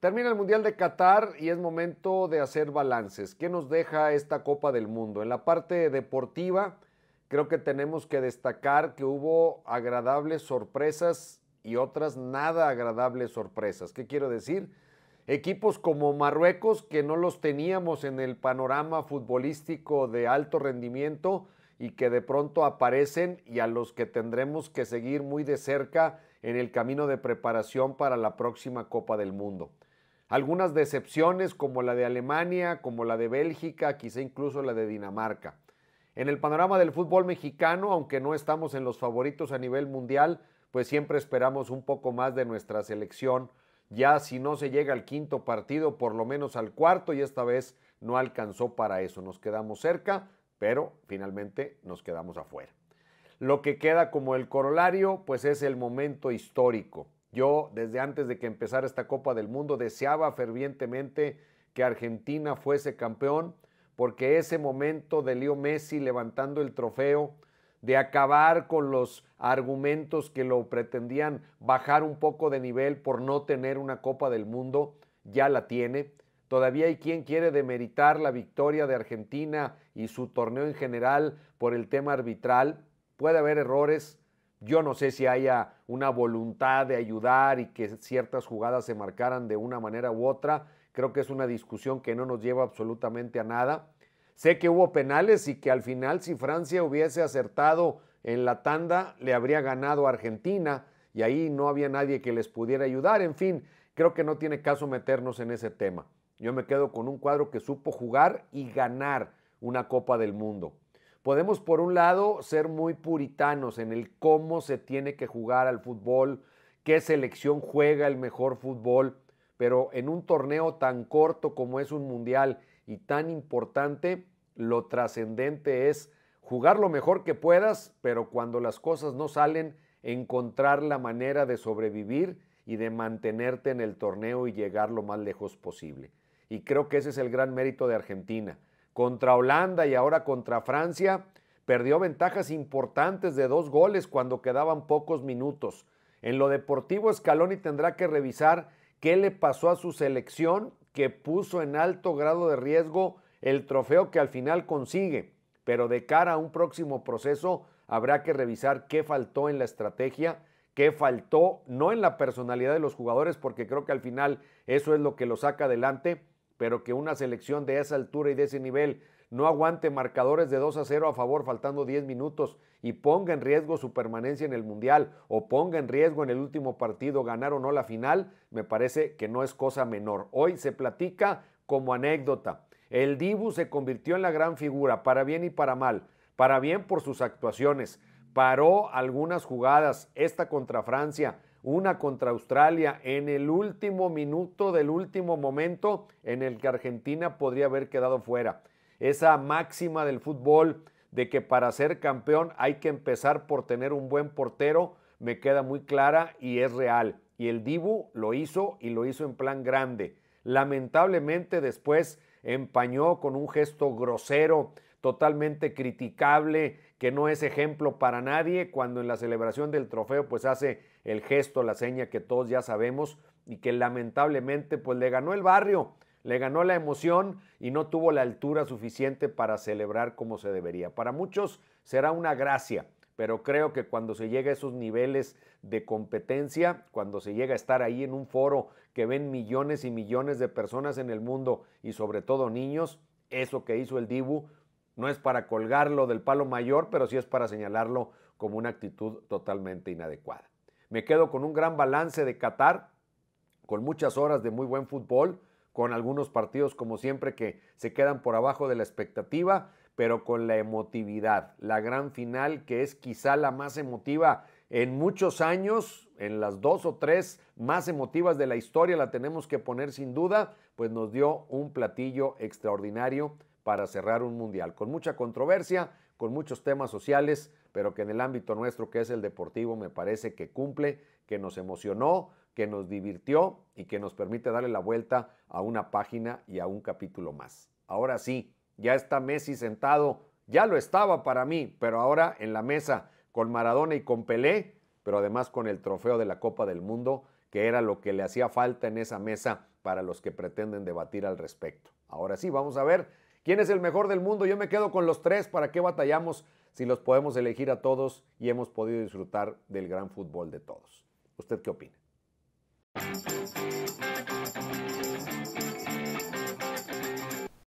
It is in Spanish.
Termina el Mundial de Qatar y es momento de hacer balances. ¿Qué nos deja esta Copa del Mundo? En la parte deportiva, creo que tenemos que destacar que hubo agradables sorpresas y otras nada agradables sorpresas. ¿Qué quiero decir? Equipos como Marruecos, que no los teníamos en el panorama futbolístico de alto rendimiento y que de pronto aparecen y a los que tendremos que seguir muy de cerca en el camino de preparación para la próxima Copa del Mundo algunas decepciones como la de Alemania, como la de Bélgica, quizá incluso la de Dinamarca. En el panorama del fútbol mexicano, aunque no estamos en los favoritos a nivel mundial, pues siempre esperamos un poco más de nuestra selección. Ya si no se llega al quinto partido, por lo menos al cuarto, y esta vez no alcanzó para eso. Nos quedamos cerca, pero finalmente nos quedamos afuera. Lo que queda como el corolario, pues es el momento histórico. Yo, desde antes de que empezara esta Copa del Mundo, deseaba fervientemente que Argentina fuese campeón, porque ese momento de Leo Messi levantando el trofeo, de acabar con los argumentos que lo pretendían bajar un poco de nivel por no tener una Copa del Mundo, ya la tiene. Todavía hay quien quiere demeritar la victoria de Argentina y su torneo en general por el tema arbitral. Puede haber errores, yo no sé si haya una voluntad de ayudar y que ciertas jugadas se marcaran de una manera u otra. Creo que es una discusión que no nos lleva absolutamente a nada. Sé que hubo penales y que al final si Francia hubiese acertado en la tanda, le habría ganado a Argentina y ahí no había nadie que les pudiera ayudar. En fin, creo que no tiene caso meternos en ese tema. Yo me quedo con un cuadro que supo jugar y ganar una Copa del Mundo. Podemos, por un lado, ser muy puritanos en el cómo se tiene que jugar al fútbol, qué selección juega el mejor fútbol, pero en un torneo tan corto como es un mundial y tan importante, lo trascendente es jugar lo mejor que puedas, pero cuando las cosas no salen, encontrar la manera de sobrevivir y de mantenerte en el torneo y llegar lo más lejos posible. Y creo que ese es el gran mérito de Argentina contra Holanda y ahora contra Francia, perdió ventajas importantes de dos goles cuando quedaban pocos minutos. En lo deportivo, Scaloni tendrá que revisar qué le pasó a su selección que puso en alto grado de riesgo el trofeo que al final consigue, pero de cara a un próximo proceso habrá que revisar qué faltó en la estrategia, qué faltó no en la personalidad de los jugadores, porque creo que al final eso es lo que lo saca adelante, pero que una selección de esa altura y de ese nivel no aguante marcadores de 2 a 0 a favor faltando 10 minutos y ponga en riesgo su permanencia en el Mundial o ponga en riesgo en el último partido ganar o no la final, me parece que no es cosa menor. Hoy se platica como anécdota. El Dibu se convirtió en la gran figura, para bien y para mal, para bien por sus actuaciones, paró algunas jugadas, esta contra Francia, una contra Australia en el último minuto del último momento en el que Argentina podría haber quedado fuera. Esa máxima del fútbol de que para ser campeón hay que empezar por tener un buen portero me queda muy clara y es real. Y el Dibu lo hizo y lo hizo en plan grande. Lamentablemente después empañó con un gesto grosero, totalmente criticable que no es ejemplo para nadie cuando en la celebración del trofeo pues hace el gesto, la seña que todos ya sabemos y que lamentablemente pues le ganó el barrio, le ganó la emoción y no tuvo la altura suficiente para celebrar como se debería. Para muchos será una gracia, pero creo que cuando se llega a esos niveles de competencia, cuando se llega a estar ahí en un foro que ven millones y millones de personas en el mundo y sobre todo niños, eso que hizo el Dibu no es para colgarlo del palo mayor, pero sí es para señalarlo como una actitud totalmente inadecuada. Me quedo con un gran balance de Qatar, con muchas horas de muy buen fútbol, con algunos partidos como siempre que se quedan por abajo de la expectativa, pero con la emotividad, la gran final que es quizá la más emotiva en muchos años, en las dos o tres más emotivas de la historia, la tenemos que poner sin duda, pues nos dio un platillo extraordinario para cerrar un mundial, con mucha controversia, con muchos temas sociales, pero que en el ámbito nuestro, que es el deportivo, me parece que cumple, que nos emocionó, que nos divirtió y que nos permite darle la vuelta a una página y a un capítulo más. Ahora sí, ya está Messi sentado, ya lo estaba para mí, pero ahora en la mesa con Maradona y con Pelé, pero además con el trofeo de la Copa del Mundo, que era lo que le hacía falta en esa mesa para los que pretenden debatir al respecto. Ahora sí, vamos a ver ¿Quién es el mejor del mundo? Yo me quedo con los tres. ¿Para qué batallamos si los podemos elegir a todos y hemos podido disfrutar del gran fútbol de todos? ¿Usted qué opina?